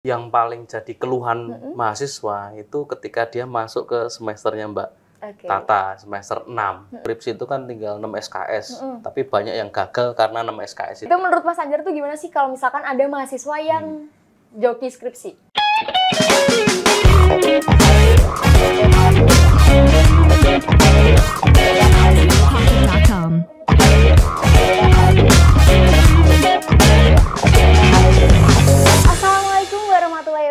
yang paling jadi keluhan mm-hmm. mahasiswa itu ketika dia masuk ke semesternya Mbak okay. Tata semester 6. Mm-hmm. itu kan tinggal 6 SKS, mm-hmm. tapi banyak yang gagal karena 6 SKS itu. Itu menurut Mas Anjar tuh gimana sih kalau misalkan ada mahasiswa yang hmm. joki skripsi?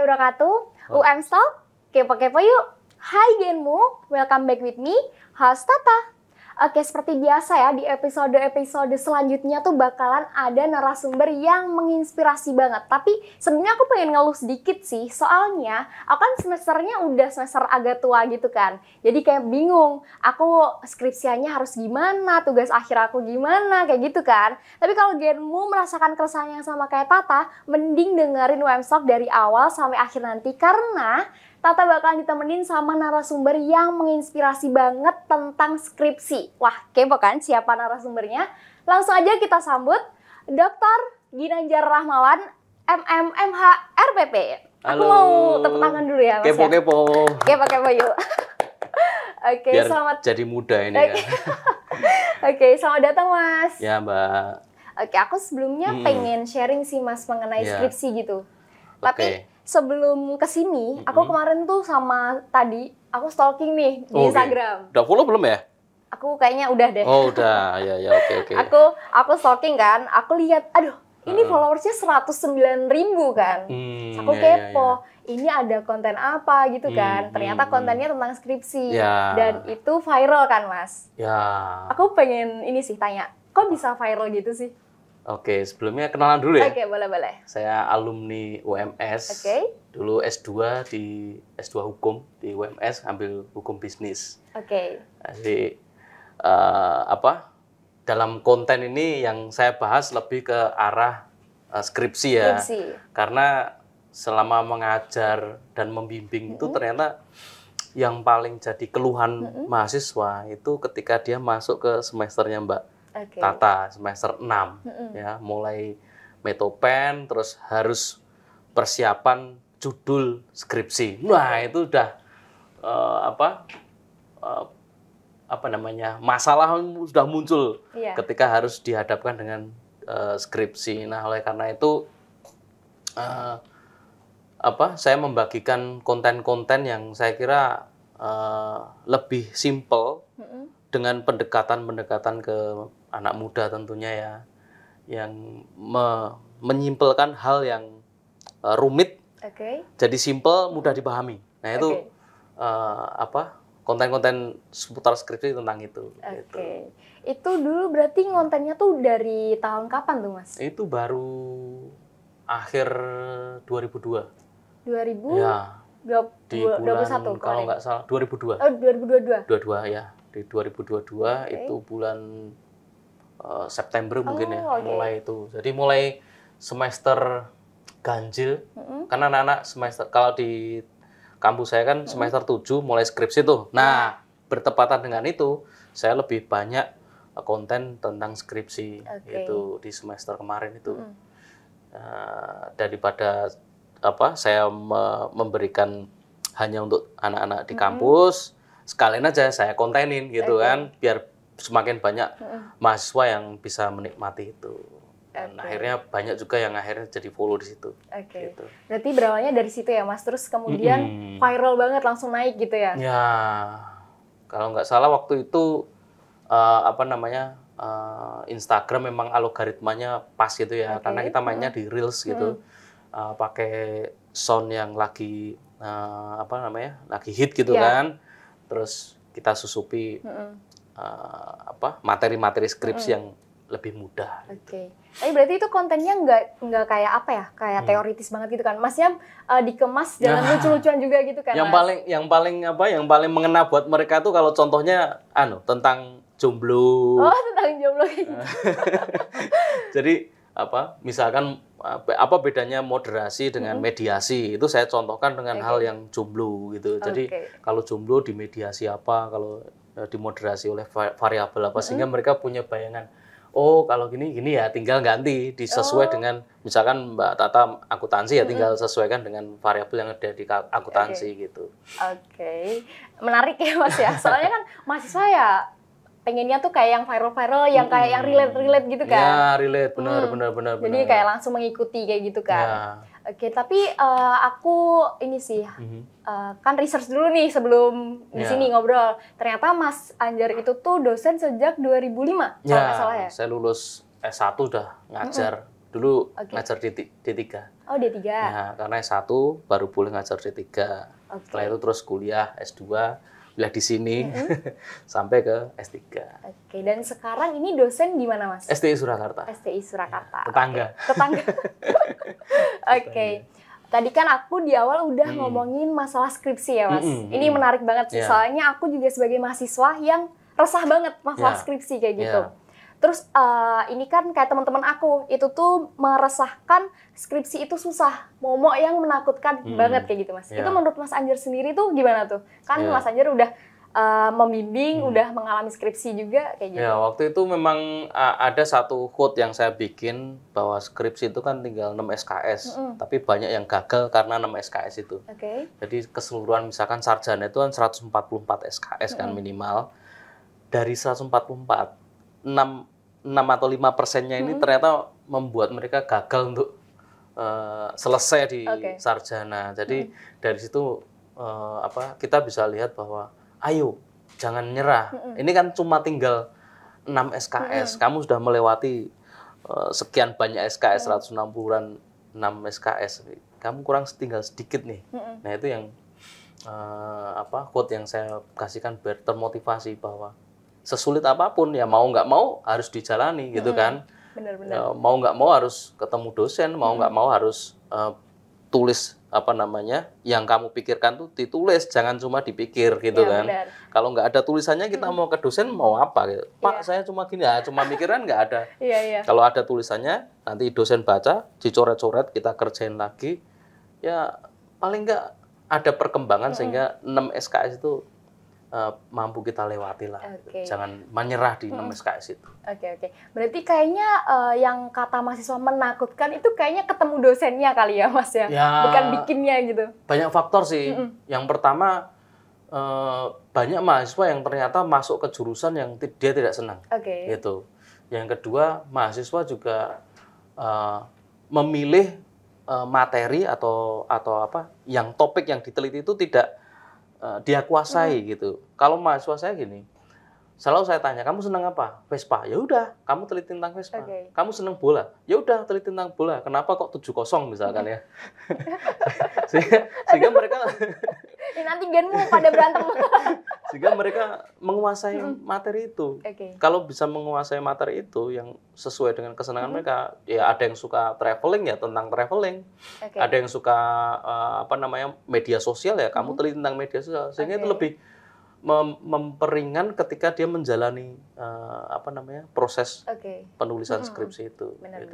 wabarakatuh. Oh. UM Stock, kepo-kepo yuk. Hai Genmu, welcome back with me, host Tata. Oke, seperti biasa ya di episode-episode selanjutnya tuh bakalan ada narasumber yang menginspirasi banget. Tapi sebenarnya aku pengen ngeluh sedikit sih, soalnya aku kan semesternya udah semester agak tua gitu kan. Jadi kayak bingung, aku skripsiannya harus gimana, tugas akhir aku gimana, kayak gitu kan. Tapi kalau Genmu merasakan keresahan yang sama kayak Tata, mending dengerin Wemstock dari awal sampai akhir nanti karena Tata bakal ditemenin sama narasumber yang menginspirasi banget tentang skripsi. Wah, kepo kan siapa narasumbernya? Langsung aja kita sambut Dr. Ginanjar Rahmawan, MMMH RPP. Aku mau tepuk tangan dulu ya, Mas. Kepo-kepo. Ya. Kepo-kepo yuk. Oke, okay, selamat. Jadi muda ini okay. Ya. Oke, okay, selamat datang, Mas. Ya, Mbak. Oke, okay, aku sebelumnya hmm. pengen sharing sih, Mas, mengenai ya. skripsi gitu. Tapi sebelum kesini, mm -hmm. aku kemarin tuh sama tadi aku stalking nih di oh, Instagram. Okay. Udah follow belum ya? Aku kayaknya udah deh. Oh udah, ya ya oke oke. aku aku stalking kan, aku lihat, aduh ini followersnya 109 ribu kan. Hmm, aku yeah, ya, kepo, yeah, yeah. ini ada konten apa gitu hmm, kan. Hmm, Ternyata hmm. kontennya tentang skripsi. Ya. Dan itu viral kan mas. Ya. Aku pengen ini sih tanya, kok bisa viral gitu sih? Oke, sebelumnya kenalan dulu ya. Oke, boleh-boleh. Saya alumni UMS. Oke. Dulu S2 di S2 Hukum di UMS, ambil Hukum Bisnis. Oke. Jadi uh, apa? Dalam konten ini yang saya bahas lebih ke arah uh, skripsi ya. Skripsi. Karena selama mengajar dan membimbing mm -hmm. itu ternyata yang paling jadi keluhan mm -hmm. mahasiswa itu ketika dia masuk ke semesternya Mbak okay. tata semester 6 mm-hmm. ya mulai metopen terus harus persiapan judul skripsi nah itu udah uh, apa uh, apa namanya masalah sudah muncul yeah. ketika harus dihadapkan dengan uh, skripsi nah oleh karena itu uh, apa saya membagikan konten-konten yang saya kira uh, lebih simple mm -hmm. dengan pendekatan-pendekatan ke anak muda tentunya ya yang me menyimpulkan hal yang uh, rumit okay. jadi simple mudah dipahami nah itu okay. uh, eh, apa konten-konten seputar skripsi tentang itu gitu. oke okay. gitu. itu dulu berarti kontennya tuh dari tahun kapan tuh mas itu baru akhir 2002 2000 ya, ya di bulan 21, kalau nggak salah 2002 oh 2022 22 ya di 2022 okay. itu bulan Eh, September mungkin ya oh, okay. mulai itu. Jadi mulai semester ganjil mm-hmm. karena anak-anak semester kalau di kampus saya kan mm-hmm. semester 7 mulai skripsi tuh. Nah, ya. bertepatan dengan itu saya lebih banyak eh, konten tentang skripsi okay. itu di semester kemarin itu. Mm. Uh, daripada apa saya me memberikan hanya untuk anak-anak di kampus, mm -hmm. sekalian aja saya kontenin gitu okay. kan biar semakin banyak mahasiswa yang bisa menikmati itu. Dan okay. akhirnya banyak juga yang akhirnya jadi follow di situ. Oke. Okay. Gitu. Berarti berawalnya dari situ ya, Mas. Terus kemudian mm -hmm. viral banget langsung naik gitu ya? Ya, kalau nggak salah waktu itu uh, apa namanya uh, Instagram memang algoritmanya pas gitu ya, okay. karena kita mainnya di reels gitu, mm. uh, pakai sound yang lagi uh, apa namanya lagi hit gitu yeah. kan, terus kita susupi. Mm Eh, apa materi-materi skripsi hmm. yang lebih mudah. Gitu. Oke. Okay. Tapi berarti itu kontennya nggak nggak kayak apa ya? Kayak hmm. teoritis banget gitu kan? Masnya uh, eh, dikemas dalam nah, lucu-lucuan juga gitu kan? Yang mas? paling yang paling apa? Yang paling mengena buat mereka tuh kalau contohnya anu tentang jomblo. Oh tentang jomblo. ini. Jadi apa? Misalkan apa bedanya moderasi dengan hmm. mediasi? Itu saya contohkan dengan okay. hal yang jomblo gitu. Jadi okay. kalau jomblo di mediasi apa? Kalau Eh, dimoderasi oleh variabel apa sehingga mereka punya bayangan oh kalau gini gini ya tinggal ganti disesuai oh. dengan misalkan Mbak Tata akuntansi ya tinggal sesuaikan dengan variabel yang ada di akuntansi okay. gitu. Oke. Okay. Menarik ya Mas ya. Soalnya kan masih saya pengennya tuh kayak yang viral-viral yang kayak yang relate-relate gitu kan. Ya, relate benar benar mm. benar benar. Jadi kayak langsung mengikuti kayak gitu kan. Ya. Oke, okay, tapi uh, aku ini sih mm-hmm. uh, kan research dulu nih sebelum yeah. di sini ya. ngobrol. Ternyata Mas Anjar itu tuh dosen sejak 2005 yeah. kalau ya, salah ya. Saya lulus S1 udah ngajar. Mm-hmm. Dulu okay. ngajar di D3. Oh, D3. Ya, karena S1 baru boleh ngajar D3. Okay. Setelah itu terus kuliah S2 kuliah di sini mm -hmm. sampai ke S3. Oke, dan sekarang ini dosen di mana, Mas? STI Surakarta. STI Surakarta. tetangga. Ya, okay. Tetangga. Oke. okay. Tadi kan aku di awal udah hmm. ngomongin masalah skripsi ya, Mas. mm hmm, ini menarik banget yeah. Ya. soalnya aku juga sebagai mahasiswa yang resah banget masalah yeah. skripsi kayak ya. gitu. Yeah. Terus uh, ini kan kayak teman-teman aku itu tuh meresahkan skripsi itu susah, momok yang menakutkan hmm. banget kayak gitu mas. Yeah. Itu menurut Mas Anjar sendiri tuh gimana tuh? Kan yeah. Mas Anjar udah uh, membimbing, hmm. udah mengalami skripsi juga kayak gitu. Ya, waktu itu memang uh, ada satu quote yang saya bikin bahwa skripsi itu kan tinggal 6 SKS, mm -hmm. tapi banyak yang gagal karena 6 SKS itu. Okay. Jadi keseluruhan misalkan sarjana itu kan 144 SKS mm -hmm. kan minimal. Dari 144 6 6 atau 5 persennya ini hmm. ternyata membuat mereka gagal untuk uh, selesai di okay. sarjana. Jadi hmm. dari situ uh, apa kita bisa lihat bahwa ayo jangan nyerah. Hmm. Ini kan cuma tinggal 6 SKS. Hmm. Kamu sudah melewati uh, sekian banyak SKS hmm. 160-an 6 SKS. Kamu kurang tinggal sedikit nih. Hmm. Nah, itu yang uh, apa quote yang saya kasihkan biar termotivasi bahwa sesulit apapun ya mau nggak mau harus dijalani gitu kan. Benar-benar. Ya, mau nggak mau harus ketemu dosen, mau nggak mau harus uh, tulis apa namanya yang kamu pikirkan tuh ditulis jangan cuma dipikir gitu ya, kan benar. kalau nggak ada tulisannya kita hmm. mau ke dosen mau apa gitu pak ya. saya cuma gini ya cuma mikiran nggak ada ya, ya. kalau ada tulisannya nanti dosen baca dicoret-coret kita kerjain lagi ya paling nggak ada perkembangan hmm. sehingga 6 SKS itu Eh, mampu kita lewati lah. Okay. Jangan menyerah di hmm. SKS itu. Oke okay, oke. Okay. Berarti kayaknya uh, yang kata mahasiswa menakutkan itu kayaknya ketemu dosennya kali ya mas ya, ya bukan bikinnya gitu. Banyak faktor sih. Hmm. Yang pertama uh, banyak mahasiswa yang ternyata masuk ke jurusan yang dia tidak senang. Oke. Okay. Itu. Yang kedua mahasiswa juga uh, memilih uh, materi atau atau apa yang topik yang diteliti itu tidak uh, dia kuasai hmm. gitu. Kalau mahasiswa saya gini, selalu saya tanya, kamu senang apa? Vespa. Ya udah, kamu teliti tentang Vespa. Okay. Kamu senang bola? Ya udah, teliti tentang bola. Kenapa kok 7-0 misalkan ya? sehingga, sehingga mereka nanti genmu pada berantem sehingga mereka menguasai hmm. materi itu okay. kalau bisa menguasai materi itu yang sesuai dengan kesenangan hmm. mereka ya ada yang suka traveling ya tentang traveling okay. ada yang suka uh, apa namanya media sosial ya kamu hmm. teliti tentang media sosial sehingga okay. itu lebih mem memperingan ketika dia menjalani uh, apa namanya proses okay. penulisan hmm. skripsi itu gitu. benar,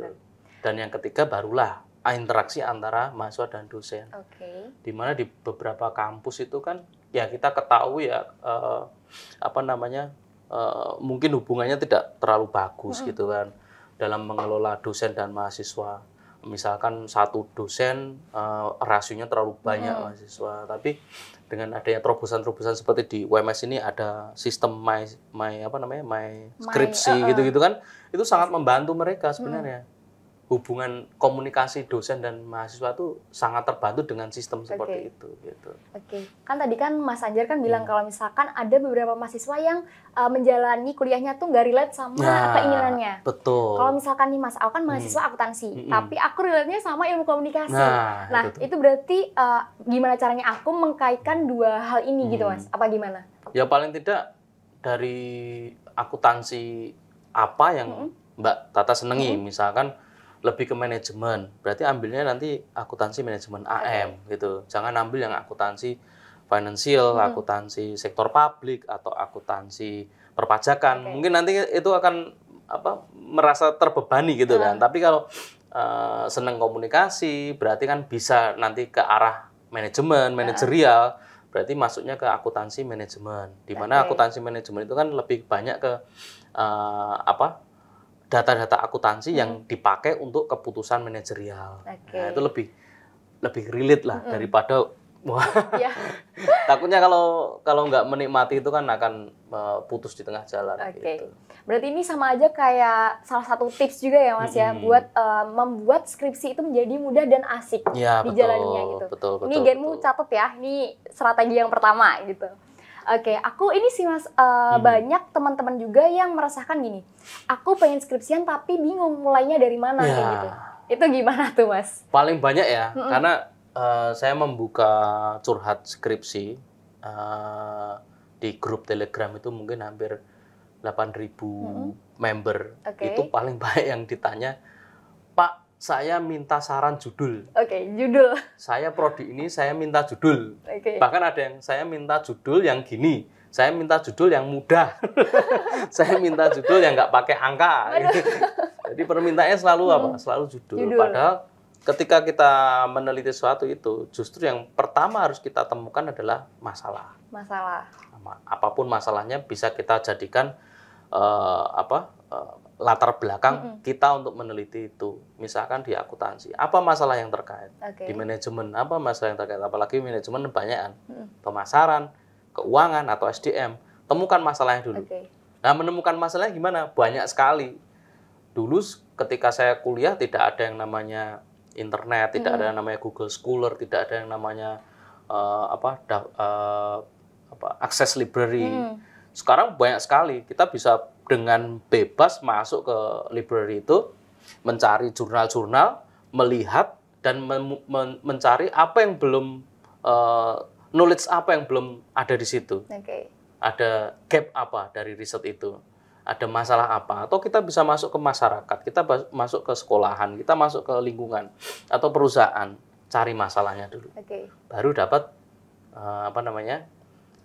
dan yang ketiga barulah interaksi antara mahasiswa dan dosen. di Okay. Dimana di beberapa kampus itu kan ya kita ketahui ya eh, apa namanya eh, mungkin hubungannya tidak terlalu bagus mm-hmm. gitu kan dalam mengelola dosen dan mahasiswa. Misalkan satu dosen eh, rasionya terlalu banyak mm-hmm. mahasiswa, tapi dengan adanya terobosan-terobosan seperti di UMS ini ada sistem my my apa namanya my skripsi eh, eh. gitu-gitu uh, uh. kan itu sangat membantu mereka sebenarnya. Hmm hubungan komunikasi dosen dan mahasiswa itu sangat terbantu dengan sistem seperti itu gitu. Oke. Okay. Kan tadi kan Mas Anjar kan bilang hmm. kalau misalkan ada beberapa mahasiswa yang uh, menjalani kuliahnya tuh nggak relate sama nah, keinginannya. Betul. Kalau misalkan nih Mas aku kan mahasiswa hmm. akuntansi, hmm. tapi aku relate-nya sama ilmu komunikasi. Nah, nah itu, itu berarti uh, gimana caranya aku mengkaitkan dua hal ini gitu, hmm. gitu Mas? Apa gimana? Ya paling tidak dari akuntansi apa yang hmm. Mbak Tata senengi, hmm. misalkan lebih ke manajemen. Berarti ambilnya nanti akuntansi manajemen AM okay. gitu. Jangan ambil yang akuntansi finansial, hmm. akuntansi sektor publik atau akuntansi perpajakan. Okay. Mungkin nanti itu akan apa merasa terbebani gitu hmm. kan. Tapi kalau uh, seneng komunikasi, berarti kan bisa nanti ke arah manajemen, ah. manajerial. Berarti masuknya ke akuntansi manajemen. Di mana okay. akuntansi manajemen itu kan lebih banyak ke uh, apa? data-data akuntansi hmm. yang dipakai untuk keputusan manajerial. Okay. Nah, itu lebih lebih relate lah hmm. daripada wah. Yeah. takutnya kalau kalau nggak menikmati itu kan akan e, putus di tengah jalan okay. gitu. Berarti ini sama aja kayak salah satu tips juga ya Mas ya, hmm. ya buat uh, membuat skripsi itu menjadi mudah dan asik ya, jalannya gitu. Betul, betul, ini genmu catat ya, ini strategi yang pertama gitu. Oke, okay, aku ini sih mas uh, hmm. banyak teman-teman juga yang merasakan gini. Aku pengen skripsian tapi bingung mulainya dari mana ya. kayak gitu. Itu gimana tuh mas? Paling banyak ya, hmm. karena uh, saya membuka curhat skripsi uh, di grup Telegram itu mungkin hampir 8.000 -hmm. member. Okay. Itu paling banyak yang ditanya saya minta saran judul. Oke, okay, judul. Saya prodi ini saya minta judul. Okay. Bahkan ada yang saya minta judul yang gini. Saya minta judul yang mudah. saya minta judul yang nggak pakai angka. Jadi permintaannya selalu apa? Hmm. Selalu judul. judul. Padahal ketika kita meneliti sesuatu itu, justru yang pertama harus kita temukan adalah masalah. Masalah. Apapun masalahnya bisa kita jadikan uh, apa? Uh, latar belakang mm -hmm. kita untuk meneliti itu. Misalkan di akuntansi, apa masalah yang terkait okay. di manajemen, apa masalah yang terkait, apalagi manajemen banyakan mm pemasaran, keuangan atau SDM, temukan masalahnya dulu. Okay. Nah, menemukan masalahnya gimana? Banyak sekali. Dulu ketika saya kuliah tidak ada yang namanya internet, tidak mm ada yang namanya Google Scholar, tidak ada yang namanya uh, apa, da, uh, eh, apa akses library. Mm Sekarang banyak sekali. Kita bisa dengan bebas masuk ke library itu, mencari jurnal-jurnal, melihat dan men mencari apa yang belum uh, knowledge apa yang belum ada di situ. Okay. Ada gap apa dari riset itu? Ada masalah apa? Atau kita bisa masuk ke masyarakat, kita masuk ke sekolahan, kita masuk ke lingkungan atau perusahaan, cari masalahnya dulu. Okay. Baru dapat uh, apa namanya?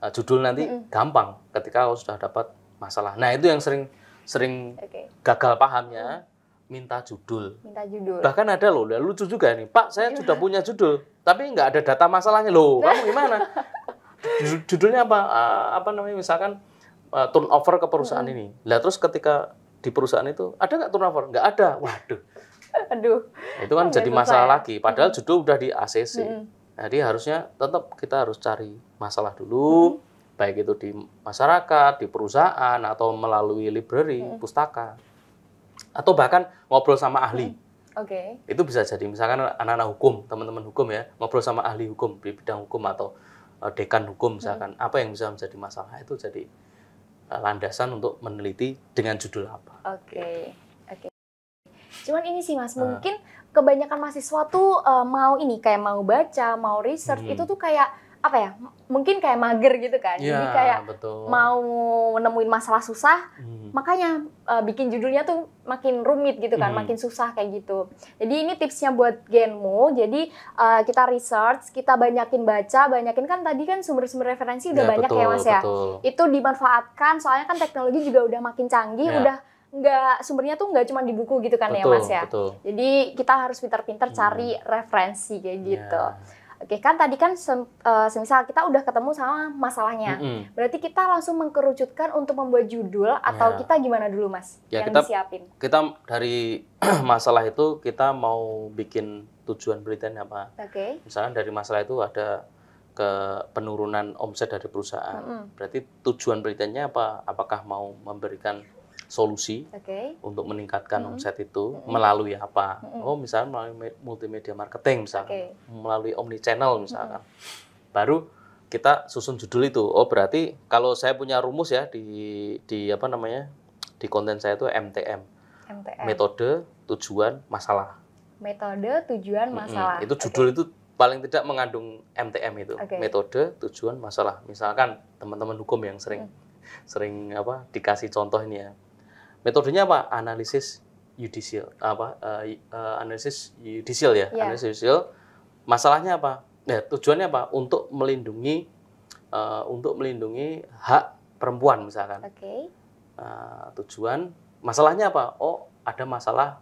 Uh, judul nanti mm -hmm. gampang ketika sudah dapat masalah. Nah, itu yang sering sering okay. gagal pahamnya minta judul. Minta judul. Bahkan ada loh, lucu juga nih. Pak, saya iya. sudah punya judul, tapi nggak ada data masalahnya loh. Kamu gimana? Judulnya apa? Ah, apa namanya? Misalkan uh, turnover ke perusahaan hmm. ini. Lah terus ketika di perusahaan itu ada nggak turnover? Nggak ada. Waduh. Aduh. Nah, itu kan jadi masalah saya. lagi. Padahal hmm. judul udah di ACC. Hmm. Jadi harusnya tetap kita harus cari masalah dulu. Hmm baik itu di masyarakat, di perusahaan atau melalui library, hmm. pustaka atau bahkan ngobrol sama ahli. Hmm. Oke. Okay. Itu bisa jadi misalkan anak-anak hukum, teman-teman hukum ya, ngobrol sama ahli hukum di bidang hukum atau eh, dekan hukum hmm. misalkan. Hmm. Apa yang bisa menjadi masalah itu jadi eh, landasan untuk meneliti dengan judul apa. Oke. Okay. Oke. Okay. Cuman ini sih Mas, ah. mungkin kebanyakan mahasiswa tuh uh, mau ini kayak mau baca, mau research hmm. itu tuh kayak apa ya mungkin kayak mager gitu kan ya, jadi kayak betul. mau nemuin masalah susah hmm. makanya uh, bikin judulnya tuh makin rumit gitu kan hmm. makin susah kayak gitu jadi ini tipsnya buat genmu jadi uh, kita research kita banyakin baca banyakin kan tadi kan sumber-sumber referensi udah ya, banyak ya, betul, ya mas ya betul. itu dimanfaatkan soalnya kan teknologi juga udah makin canggih ya. udah nggak sumbernya tuh nggak cuma di buku gitu kan ya, betul, ya mas ya betul. jadi kita harus pintar-pintar hmm. cari referensi kayak ya. gitu yeah. Oke, kan tadi kan sem, uh, semisal kita udah ketemu sama masalahnya. Mm -hmm. Berarti kita langsung mengkerucutkan untuk membuat judul atau yeah. kita gimana dulu, Mas? Ya, yang kita, disiapin. Kita dari masalah itu kita mau bikin tujuan beritanya apa? Oke. Okay. Misalnya dari masalah itu ada ke penurunan omset dari perusahaan. Mm -hmm. Berarti tujuan beritanya apa? Apakah mau memberikan solusi okay. untuk meningkatkan mm -hmm. omset itu mm -hmm. melalui apa? Mm -hmm. Oh, misalnya melalui multimedia marketing misalnya okay. melalui omni channel misalkan. Mm -hmm. Baru kita susun judul itu. Oh, berarti kalau saya punya rumus ya di di apa namanya? di konten saya itu MTM. MTM. Metode, tujuan, masalah. Metode, tujuan, masalah. Mm -hmm. Itu judul okay. itu paling tidak mengandung MTM itu okay. metode tujuan masalah misalkan teman-teman hukum yang sering hmm. sering apa dikasih contoh ini ya Metodenya apa? Analisis judicial apa uh, uh, analisis judicial ya, yeah. analisis judicial. Masalahnya apa? Nah, tujuannya apa? Untuk melindungi uh, untuk melindungi hak perempuan misalkan. Okay. Uh, tujuan masalahnya apa? Oh, ada masalah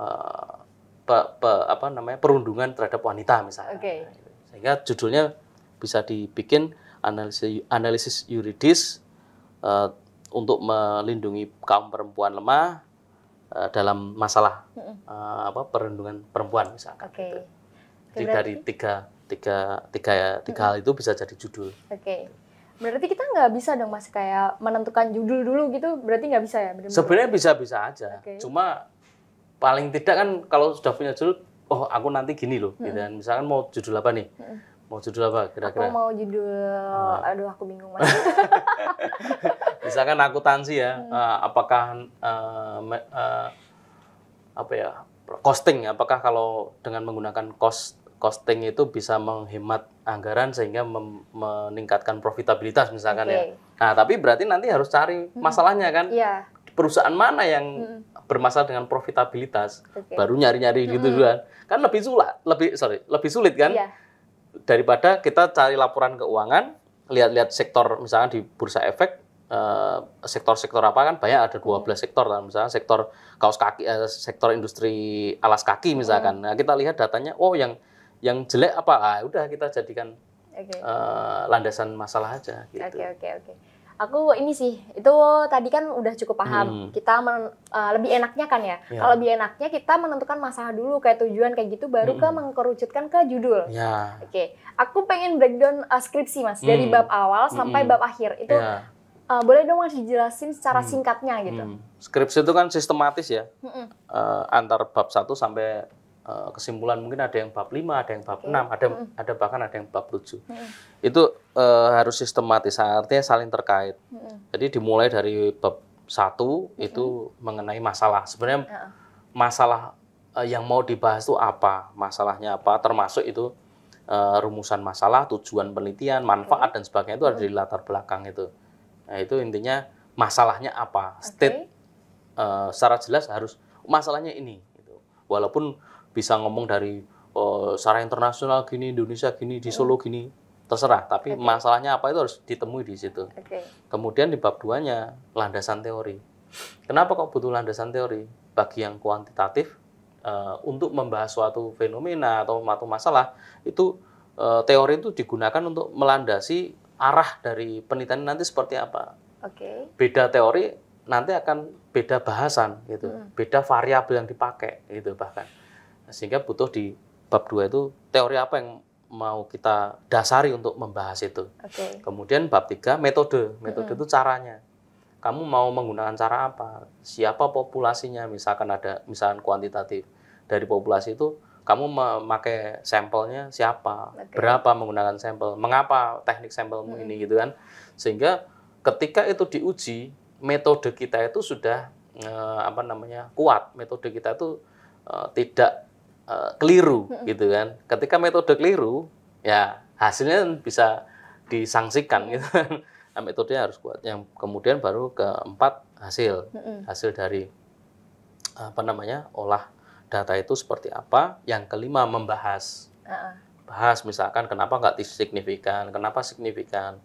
uh, pe, pe, apa namanya perundungan terhadap wanita misalnya. Okay. Sehingga judulnya bisa dibikin analisis analisis yuridis uh, untuk melindungi kaum perempuan lemah uh, dalam masalah uh, apa perlindungan perempuan misalkan. Okay. Gitu. Jadi Berarti... dari tiga tiga tiga ya tiga hmm. hal itu bisa jadi judul. Oke. Okay. Berarti kita nggak bisa dong mas kayak menentukan judul dulu gitu. Berarti nggak bisa ya? Bener -bener. Sebenarnya bisa bisa aja. Okay. Cuma paling tidak kan kalau sudah punya judul, oh aku nanti gini loh. Hmm. Gitu kan. Misalkan mau judul apa nih? Hmm Mau judul apa kira-kira? Aku mau judul, ah. aduh aku bingung mas. Misalkan akuntansi ya, hmm. Ah, apakah uh, uh, apa ya costing? Ya? Apakah kalau dengan menggunakan cost costing itu bisa menghemat anggaran sehingga meningkatkan profitabilitas misalkan okay. ya. Nah tapi berarti nanti harus cari hmm. masalahnya kan. Yeah. Perusahaan mana yang hmm. bermasalah dengan profitabilitas? Okay. Baru nyari-nyari gitu hmm. Kan, kan lebih sulit, lebih sorry, lebih sulit kan? Yeah daripada kita cari laporan keuangan, lihat-lihat sektor misalnya di bursa efek eh, sektor-sektor apa kan banyak ada 12 sektor kan misalnya sektor kaos kaki eh, sektor industri alas kaki misalkan. Hmm. Nah, kita lihat datanya oh yang yang jelek apa? Ah, udah kita jadikan okay. uh, eh, landasan masalah aja gitu. Oke oke oke aku ini sih itu tadi kan udah cukup paham hmm. kita men, uh, lebih enaknya kan ya ya kalau lebih enaknya kita menentukan masalah dulu kayak tujuan kayak gitu baru hmm. ke mengkerucutkan ke judul ya. oke okay. aku pengen breakdown uh, eh, skripsi mas hmm. dari bab awal hmm. sampai bab akhir itu ya. Uh, boleh dong mas dijelasin secara hmm. singkatnya gitu. Hmm. Skripsi itu kan sistematis ya, hmm. uh, antar bab satu sampai Eh, kesimpulan mungkin ada yang bab 5, ada yang bab 6, ada hmm. ada bahkan ada yang bab 7. Hmm. Itu uh, harus sistematis, artinya saling terkait. Hmm. Jadi dimulai dari bab 1 itu mengenai masalah. Sebenarnya masalah uh, yang mau dibahas itu apa? Masalahnya apa? Termasuk itu uh, rumusan masalah, tujuan penelitian, manfaat dan sebagainya itu ada di latar belakang itu. Nah, itu intinya masalahnya apa? Okay. State uh, secara jelas harus masalahnya ini gitu. Walaupun bisa ngomong dari uh, secara internasional gini, Indonesia gini, di Solo gini, terserah. Tapi okay. masalahnya apa itu harus ditemui di situ. Okay. Kemudian di bab duanya landasan teori. Kenapa kok butuh landasan teori? Bagi yang kuantitatif uh, untuk membahas suatu fenomena atau suatu masalah itu uh, teori itu digunakan untuk melandasi arah dari penelitian nanti seperti apa. Okay. Beda teori nanti akan beda bahasan gitu, hmm. beda variabel yang dipakai gitu bahkan. Sehingga butuh di bab dua itu teori apa yang mau kita dasari untuk membahas itu. Okay. Kemudian bab tiga metode. Metode -hmm. itu caranya. Kamu mau menggunakan cara apa? Siapa populasinya? Misalkan ada misalkan kuantitatif dari populasi itu kamu memakai sampelnya siapa, okay. berapa menggunakan sampel, mengapa teknik sampelmu hmm. ini gitu kan. Sehingga ketika itu diuji, metode kita itu sudah eh, apa namanya? kuat. Metode kita itu eh, tidak uh, keliru gitu kan. Ketika metode keliru, ya hasilnya bisa disangsikan gitu kan. Nah, metodenya harus kuat. Yang kemudian baru keempat hasil, hasil dari apa namanya olah data itu seperti apa. Yang kelima membahas, bahas misalkan kenapa nggak signifikan, kenapa signifikan,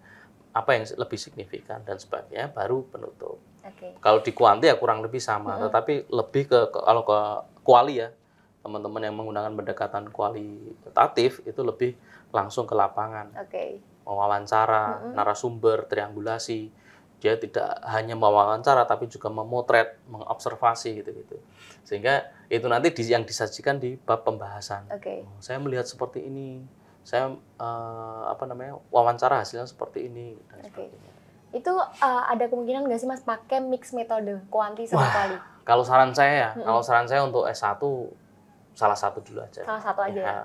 apa yang lebih signifikan dan sebagainya. Baru penutup. Okay. Kalau di kuanti ya kurang lebih sama, mm -hmm. tetapi lebih ke, ke kalau ke kuali ya teman-teman yang menggunakan pendekatan kualitatif itu lebih langsung ke lapangan. Oke. Okay. Mewawancara, mm -hmm. narasumber, triangulasi. Dia tidak hanya mewawancara tapi juga memotret, mengobservasi gitu-gitu. Sehingga itu nanti di, yang disajikan di bab pembahasan. Oke. Okay. Oh, saya melihat seperti ini. Saya uh, apa namanya? wawancara hasilnya seperti ini dan okay. Itu uh, ada kemungkinan nggak sih Mas pakai mix metode kuanti sama kuali? Kalau saran saya ya, mm -hmm. kalau saran saya untuk S1 salah satu dulu aja. Salah satu aja. Ya. Iya.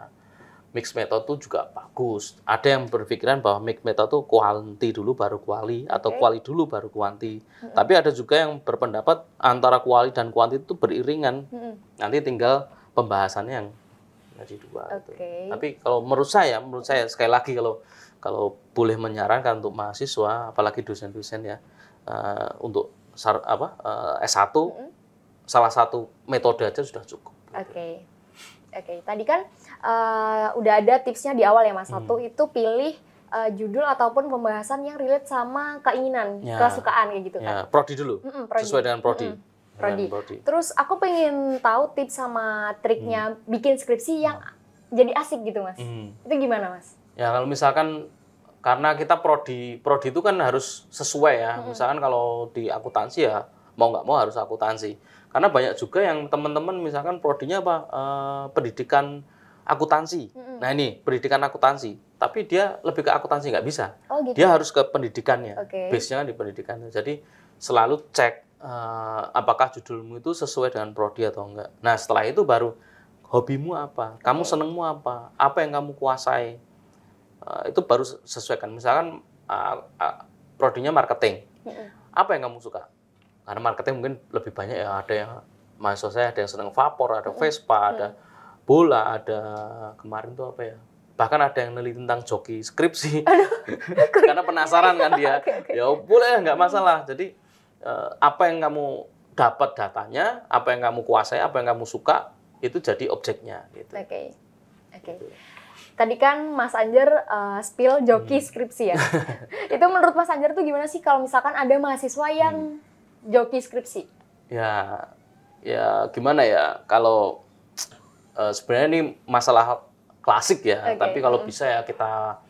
Mix method tuh juga bagus. Ada yang berpikiran bahwa mix method tuh kuanti dulu baru kuali okay. atau kuali dulu baru kuanti. Mm -hmm. Tapi ada juga yang berpendapat antara kuali dan kuanti itu beriringan. Mm -hmm. Nanti tinggal pembahasannya yang dari dua. Okay. Gitu. Tapi kalau menurut saya, menurut saya sekali lagi kalau kalau boleh menyarankan untuk mahasiswa, apalagi dosen-dosen ya, uh, untuk sar, apa uh, eh, S1 mm -hmm. salah satu metode aja sudah cukup. Oke. Okay. Oke, okay. tadi kan uh, udah ada tipsnya di awal ya Mas. Hmm. Satu hmm. itu pilih uh, judul ataupun pembahasan yang relate sama keinginan, ya. kesukaan kayak gitu ya. kan. Prodi dulu. Mm -mm, prodi. Sesuai dengan prodi. Mm -mm. Prodi. prodi. Terus aku pengen tahu tips sama triknya hmm. bikin skripsi yang hmm. jadi asik gitu, Mas. Hmm. Itu gimana, Mas? Ya, kalau misalkan karena kita prodi prodi itu kan harus sesuai ya. Hmm. Misalkan kalau di akuntansi ya mau nggak mau harus akuntansi. Karena banyak juga yang teman-teman misalkan prodinya apa eh, pendidikan akuntansi. Mm-hmm. Nah ini pendidikan akuntansi, tapi dia lebih ke akuntansi nggak bisa. Oh, gitu. Dia harus ke pendidikannya, okay. base-nya kan di pendidikan. Jadi selalu cek eh, apakah judulmu itu sesuai dengan prodi atau enggak. Nah setelah itu baru hobimu apa, kamu okay. senengmu apa, apa yang kamu kuasai. Eh, itu baru sesuaikan. Misalkan eh, eh, prodinya marketing, mm-hmm. apa yang kamu suka? karena marketnya mungkin lebih banyak ya ada yang mahasiswa saya ada yang seneng vapor ada vespa hmm. ada bola ada kemarin tuh apa ya bahkan ada yang neliti tentang joki skripsi karena penasaran kan dia okay, okay. ya boleh nggak masalah jadi eh, apa yang kamu dapat datanya apa yang kamu kuasai apa yang kamu suka itu jadi objeknya gitu oke okay. oke okay. tadi kan Mas Anjar uh, spill joki hmm. skripsi ya itu menurut Mas Anjar tuh gimana sih kalau misalkan ada mahasiswa yang hmm joki skripsi? Ya, ya gimana ya kalau uh, sebenarnya ini masalah klasik ya, okay. tapi kalau hmm. bisa ya kita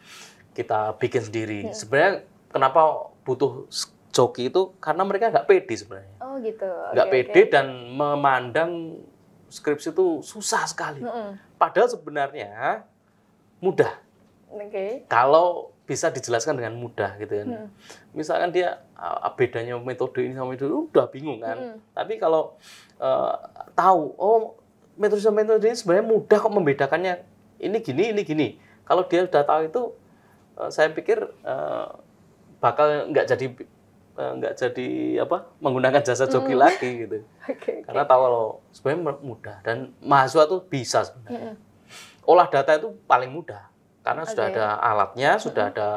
kita bikin sendiri. Hmm. Sebenarnya kenapa butuh joki itu karena mereka nggak pede sebenarnya. Oh gitu. Nggak okay, pede okay. dan memandang skripsi itu susah sekali. -hmm. Padahal sebenarnya mudah. Okay. Kalau bisa dijelaskan dengan mudah gitu kan. Hmm. Misalkan dia bedanya metode ini sama metode itu udah bingung kan. Hmm. Tapi kalau uh, tahu oh metode sama metode ini sebenarnya mudah kok membedakannya ini gini ini gini. Kalau dia sudah tahu itu uh, saya pikir uh, bakal nggak jadi nggak uh, jadi apa menggunakan jasa joki hmm. lagi gitu. okay, okay. Karena tahu kalau sebenarnya mudah dan mahasiswa tuh bisa sebenarnya. Hmm. Olah data itu paling mudah karena okay. sudah ada alatnya, sudah ada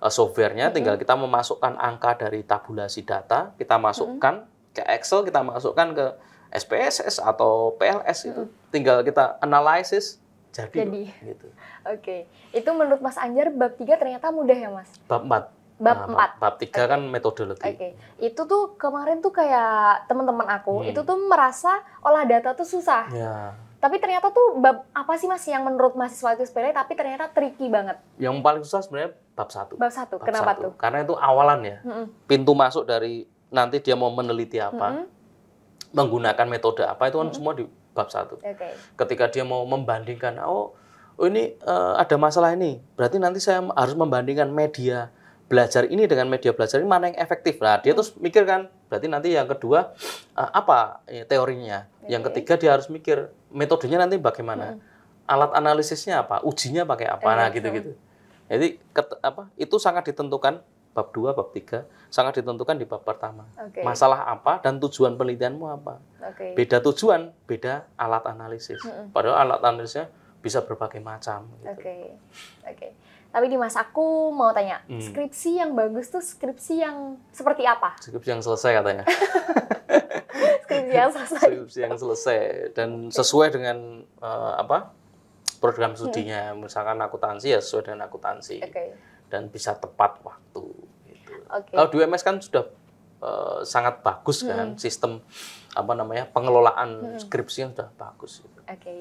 uh, softwarenya, tinggal kita memasukkan angka dari tabulasi data, kita masukkan ke Excel, kita masukkan ke SPSS atau PLS itu, mm. tinggal kita analisis jadi. jadi. Gitu. Oke. Okay. Itu menurut Mas Anjar bab 3 ternyata mudah ya, Mas? Bab 4 bab nah, 4. Bab 3 okay. kan metodologi. Oke. Okay. Itu tuh kemarin tuh kayak teman-teman aku hmm. itu tuh merasa olah data tuh susah. Ya. Tapi ternyata tuh bab apa sih mas yang menurut mahasiswa itu sepele tapi ternyata tricky banget? Yang paling susah sebenarnya bab satu. Bab satu, bab kenapa satu. tuh? Karena itu awalan ya. Mm -mm. Pintu masuk dari nanti dia mau meneliti apa, mm -mm. menggunakan metode apa itu kan mm -mm. semua di bab satu. Okay. Ketika dia mau membandingkan, oh, oh ini uh, ada masalah ini, berarti nanti saya harus membandingkan media belajar ini dengan media belajar ini mana yang efektif. Nah dia terus mikir kan, Berarti nanti yang kedua eh, apa eh, teorinya? Okay. Yang ketiga dia harus mikir metodenya nanti bagaimana? Hmm. Alat analisisnya apa? Ujinya pakai apa? Nah, gitu-gitu. Jadi apa itu sangat ditentukan bab 2, bab 3 sangat ditentukan di bab pertama. Okay. Masalah apa dan tujuan penelitianmu apa? Okay. Beda tujuan, beda alat analisis. hmm. Padahal alat analisisnya bisa berbagai macam. Gitu. Okay. Okay. Tapi di mas aku mau tanya, hmm. skripsi yang bagus tuh skripsi yang seperti apa? Skripsi yang selesai katanya. skripsi yang selesai. Skripsi yang selesai dan sesuai dengan uh, apa program hmm. studinya. Hmm. Misalkan akuntansi ya sesuai dengan akuntansi. Okay. Dan bisa tepat waktu. Gitu. Okay. Kalau di UMS kan sudah uh, sangat bagus kan hmm. sistem apa namanya pengelolaan hmm. skripsi yang sudah bagus. Gitu. Oke. Okay.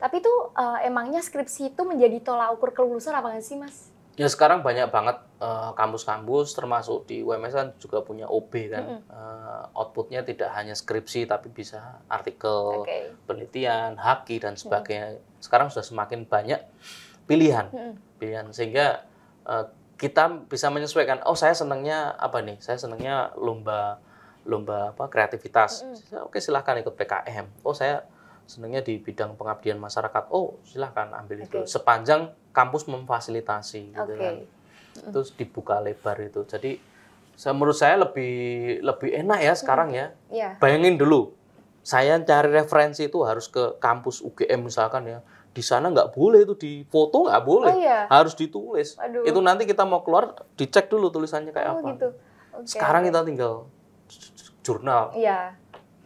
Tapi itu uh, eh, emangnya skripsi itu menjadi tolak ukur kelulusan apa nggak sih, Mas? Ya sekarang banyak banget uh, kampus-kampus termasuk di UMS kan juga punya OB kan. Mm -hmm. uh, outputnya tidak hanya skripsi tapi bisa artikel, okay. penelitian, haki dan sebagainya. Mm -hmm. Sekarang sudah semakin banyak pilihan. Mm -hmm. Pilihan sehingga uh, kita bisa menyesuaikan. Oh, saya senangnya apa nih? Saya senangnya lomba lomba apa kreativitas. Mm -hmm. Oke, silahkan ikut PKM. Oh, saya senangnya di bidang pengabdian masyarakat oh silahkan ambil okay. itu sepanjang kampus memfasilitasi gitu okay. kan terus dibuka lebar itu jadi menurut saya lebih lebih enak ya sekarang ya yeah. bayangin dulu saya cari referensi itu harus ke kampus UGM misalkan ya di sana nggak boleh itu di foto nggak boleh oh, iya. harus ditulis Aduh. itu nanti kita mau keluar dicek dulu tulisannya kayak oh, apa gitu. okay. sekarang kita tinggal jurnal iya.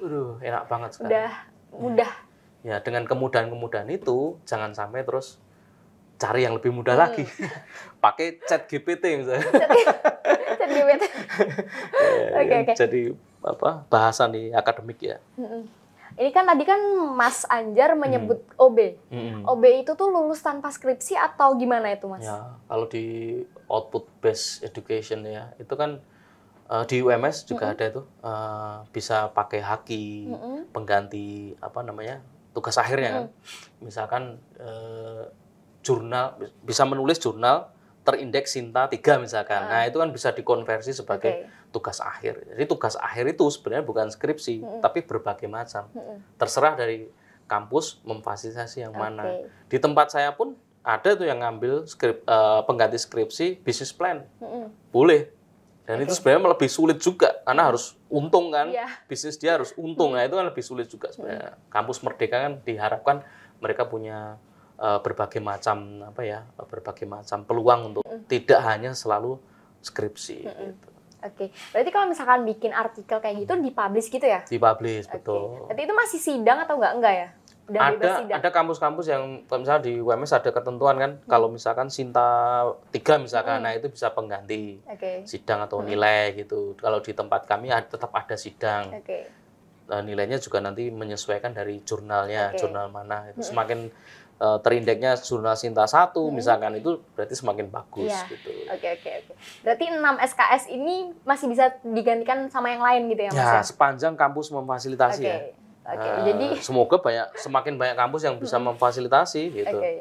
Aduh, enak banget sekarang udah mudah Ya, dengan kemudahan-kemudahan itu jangan sampai terus cari yang lebih mudah hmm. lagi. Pakai chat GPT misalnya. chat GPT. Eh, oke, okay, okay. Jadi apa? Bahasan di akademik ya. Ini kan tadi kan Mas Anjar menyebut hmm. OB. Hmm. OB itu tuh lulus tanpa skripsi atau gimana itu, Mas? Ya, kalau di output based education ya, itu kan uh, di UMS juga -hmm. ada itu uh, bisa pakai haki -hmm. pengganti apa namanya tugas akhirnya kan. Hmm. Misalkan eh, jurnal bisa menulis jurnal terindeks Sinta 3 misalkan. Hmm. Nah, itu kan bisa dikonversi sebagai okay. tugas akhir. Jadi tugas akhir itu sebenarnya bukan skripsi, -hmm. tapi berbagai macam. -hmm. Terserah dari kampus memfasilitasi yang okay. mana. Di tempat saya pun ada tuh yang ngambil skrip, uh, pengganti skripsi bisnis plan. -hmm. Boleh dan okay. itu sebenarnya lebih sulit juga karena harus untung kan. yeah. Bisnis dia harus untung. Hmm. Nah, itu kan lebih sulit juga sebenarnya. Hmm. Kampus Merdeka kan diharapkan mereka punya uh, berbagai macam apa ya? berbagai macam peluang untuk hmm. tidak hanya selalu skripsi hmm. gitu. Oke, okay. berarti kalau misalkan bikin artikel kayak gitu hmm. dipublish gitu ya? Dipublish, betul. Berarti itu masih sidang atau enggak enggak ya? ada bersidak. ada kampus-kampus yang misalnya di UMS ada ketentuan kan hmm. kalau misalkan Sinta tiga misalkan hmm. nah itu bisa pengganti okay. sidang atau hmm. nilai gitu. Kalau di tempat kami ada, tetap ada sidang. Okay. Nah, nilainya juga nanti menyesuaikan dari jurnalnya, okay. jurnal mana itu hmm. semakin uh, terindeknya jurnal Sinta satu hmm. misalkan itu berarti semakin bagus yeah. gitu. Oke okay, oke okay, oke. Okay. Berarti 6 SKS ini masih bisa digantikan sama yang lain gitu ya Mas? Ya, ya? sepanjang kampus memfasilitasi okay. ya. Oke, okay, uh, jadi semoga banyak semakin banyak kampus yang bisa memfasilitasi gitu. Oke. Okay.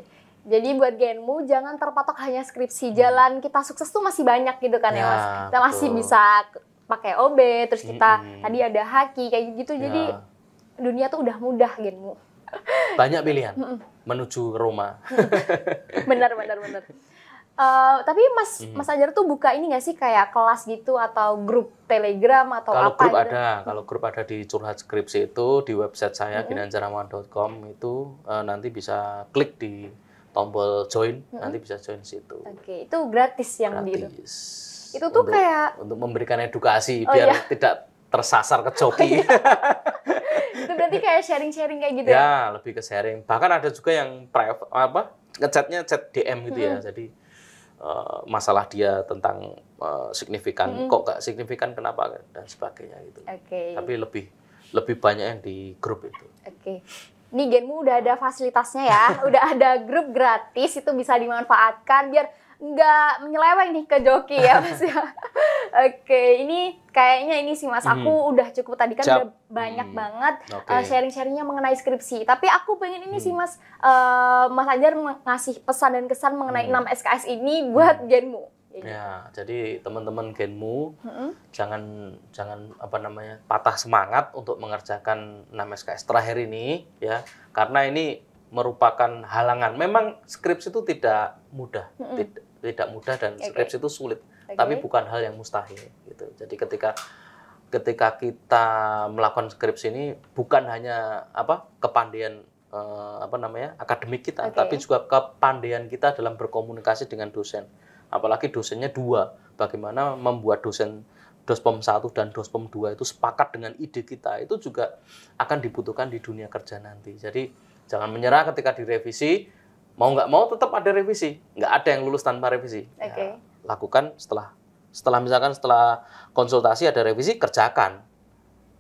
Jadi buat genmu jangan terpatok hanya skripsi jalan kita sukses tuh masih banyak gitu kan ya, ya mas. Nah, kita betul. masih bisa pakai OB terus kita mm -hmm. tadi ada haki kayak gitu ya. jadi iya. dunia tuh udah mudah genmu. Banyak pilihan menuju Roma. benar benar benar. Uh, tapi Mas hmm. Mas Ajar tuh buka ini nggak sih kayak kelas gitu atau grup Telegram atau kalau apa? Kalau grup gitu? ada, kalau mm. grup ada di curhat skripsi itu di website saya hmm. ginanjaramawan.com itu uh, nanti bisa klik di tombol join, hmm. nanti bisa join situ. Oke, okay. itu gratis yang gratis. di itu. Itu tuh untuk, kayak untuk memberikan edukasi oh, biar iya. tidak tersasar ke oh, joki. Oh, iya. itu berarti kayak sharing-sharing kayak gitu ya? Ya, lebih ke sharing. Bahkan ada juga yang private apa? Ngechatnya chat DM gitu hmm. ya. Jadi Eh, masalah dia tentang uh, signifikan -hmm. kok gak signifikan kenapa dan sebagainya gitu. Okay. Tapi lebih lebih banyak yang di grup itu. Oke. Okay. Nih Genmu udah ada fasilitasnya ya, udah ada grup gratis itu bisa dimanfaatkan biar nggak menyeleweng nih ke joki ya mas ya. Oke, ini kayaknya ini sih mas, aku hmm. udah cukup tadi kan udah banyak hmm. banget okay. uh, eh, sharing-sharingnya mengenai skripsi. Tapi aku pengen ini hmm. sih mm. mas, uh, mas Anjar ngasih pesan dan kesan mengenai hmm. 6 SKS ini buat hmm. genmu. Ya, jadi teman-teman Genmu hmm jangan jangan apa namanya patah semangat untuk mengerjakan 6 SKS terakhir ini ya, karena ini merupakan halangan. Memang skripsi itu tidak mudah, mm -mm. tidak, tidak mudah dan okay. skripsi itu sulit, okay. tapi bukan hal yang mustahil gitu. Jadi ketika ketika kita melakukan skripsi ini bukan hanya apa kepandian eh, apa namanya akademik kita, okay. tapi juga kepandian kita dalam berkomunikasi dengan dosen. Apalagi dosennya dua, bagaimana membuat dosen dospom 1 dan dospom 2 itu sepakat dengan ide kita itu juga akan dibutuhkan di dunia kerja nanti. Jadi Jangan menyerah ketika direvisi. Mau nggak mau tetap ada revisi. Nggak ada yang lulus tanpa revisi. Okay. Ya, lakukan setelah setelah misalkan setelah konsultasi ada revisi kerjakan.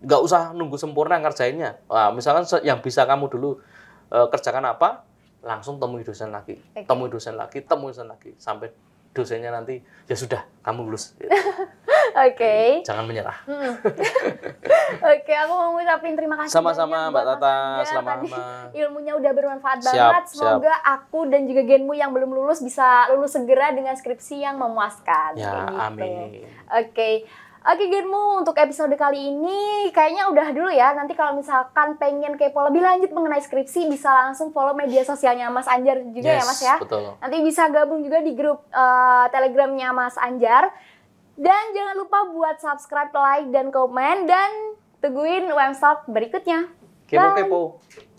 Nggak usah nunggu sempurna ngerjainnya. Nah, misalkan yang bisa kamu dulu e, kerjakan apa, langsung temui dosen lagi, okay. temui dosen lagi, temui dosen lagi sampai dosennya nanti ya sudah kamu lulus. Gitu. okay. Jangan menyerah. Hmm. Oke, okay, aku mau ngucapin terima kasih. Sama-sama Mbak Tata, selamat malam. Ilmunya udah bermanfaat siap, banget. Semoga siap. aku dan juga genmu yang belum lulus bisa lulus segera dengan skripsi yang memuaskan. Ya, gitu. amin. Oke. Okay. Oke Genmu, untuk episode kali ini kayaknya udah dulu ya. Nanti kalau misalkan pengen kepo lebih lanjut mengenai skripsi bisa langsung follow media sosialnya Mas Anjar juga ya, yes, ya Mas ya. Betul. Nanti bisa gabung juga di grup uh, Telegramnya Mas Anjar. Dan jangan lupa buat subscribe, like, dan komen. Dan tungguin Wemstock berikutnya. Kepo-kepo.